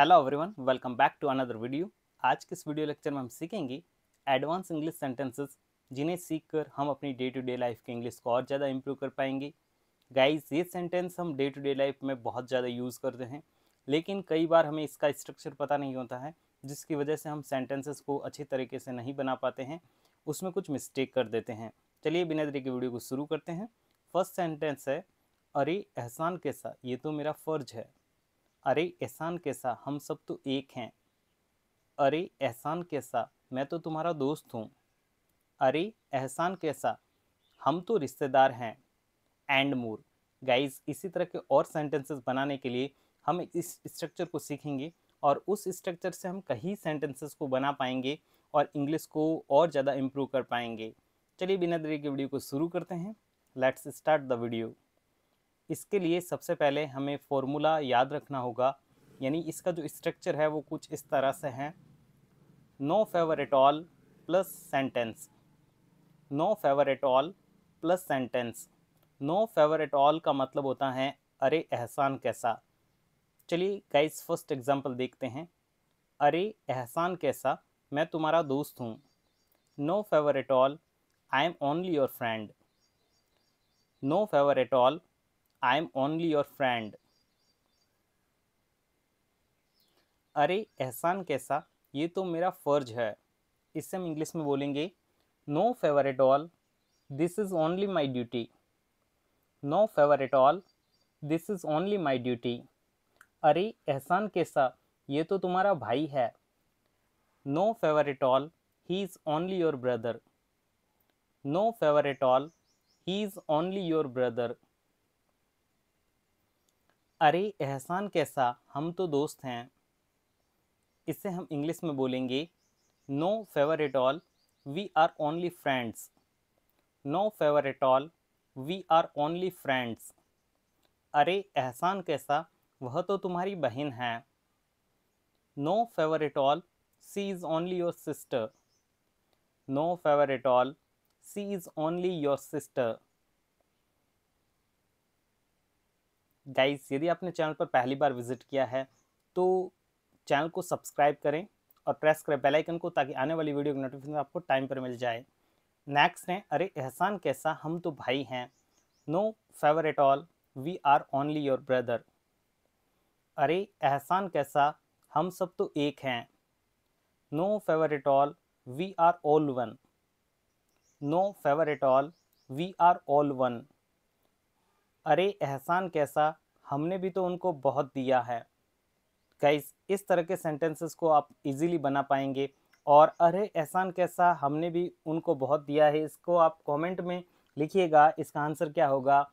hello everyone welcome back to another video आज के इस वीडियो लेक्चर में हम सीखेंगे एडवांस इंग्लिश सेंटेंसेस जिन्हें सीखकर हम अपनी डे टू डे लाइफ के इंग्लिश को और ज़्यादा इम्प्रूव कर पाएंगे गाइस ये सेंटेंस हम डे टू डे लाइफ में बहुत ज़्यादा यूज़ करते हैं लेकिन कई बार हमें इसका स्ट्रक्चर पता नहीं होता है जिसकी वजह से हम सेंटेंसेस को अच्छे तरीके से नहीं बना पाते हैं उसमें कुछ मिस्टेक कर देते हैं चलिए बिना तरीके के वीडियो को शुरू करते हैं फर्स्ट सेंटेंस है अरे एहसान कैसा ये तो मेरा फ़र्ज है अरे एहसान कैसा हम सब तो एक हैं अरे एहसान कैसा मैं तो तुम्हारा दोस्त हूँ अरे एहसान कैसा हम तो रिश्तेदार हैं एंड मोर गाइज इसी तरह के और सेंटेंसेस बनाने के लिए हम इस स्ट्रक्चर को सीखेंगे और उस स्ट्रक्चर से हम कई सेंटेंसेस को बना पाएंगे और इंग्लिश को और ज़्यादा इम्प्रूव कर पाएंगे चलिए बिना देरी के वीडियो को शुरू करते हैं लेट्स स्टार्ट द वीडियो इसके लिए सबसे पहले हमें फॉर्मूला याद रखना होगा यानी इसका जो स्ट्रक्चर है वो कुछ इस तरह से है no favour at all plus sentence no favour at all plus sentence no favour at all का मतलब होता है अरे एहसान कैसा चलिए गाइस फर्स्ट एग्जांपल देखते हैं अरे एहसान कैसा मैं तुम्हारा दोस्त हूँ no favour at all I am only your friend no favour at all I am only your friend अरे एहसान कैसा ये तो मेरा फर्ज है इससे हम इंग्लिश में बोलेंगे no favour at all this is only my duty no favour at all this is only my duty अरे एहसान कैसा ये तो तुम्हारा भाई है no favour at all he is only your brother no favour at all he is only your brother अरे एहसान कैसा हम तो दोस्त हैं इसे हम इंग्लिश में बोलेंगे no favour at all we are only friends no favour at all we are only friends अरे एहसान कैसा वह तो तुम्हारी बहन है no favour at all she is only your sister no favour at all she is only your sister guys यदि आपने चैनल पर पहली बार विजिट किया है तो चैनल को सब्सक्राइब करें और प्रेस करें बेल आइकन को ताकि आने वाली वीडियो की नोटिफिकेशन आपको टाइम पर मिल जाए नेक्स्ट है अरे एहसान कैसा हम तो भाई हैं no favour at all we are only your brother अरे एहसान कैसा हम सब तो एक हैं no favour at all we are all one no favour at all we are all one अरे एहसान कैसा हमने भी तो उनको बहुत दिया है गाइस इस तरह के सेंटेंसेस को आप इजीली बना पाएंगे और अरे एहसान कैसा हमने भी उनको बहुत दिया है इसको आप कमेंट में लिखिएगा इसका आंसर क्या होगा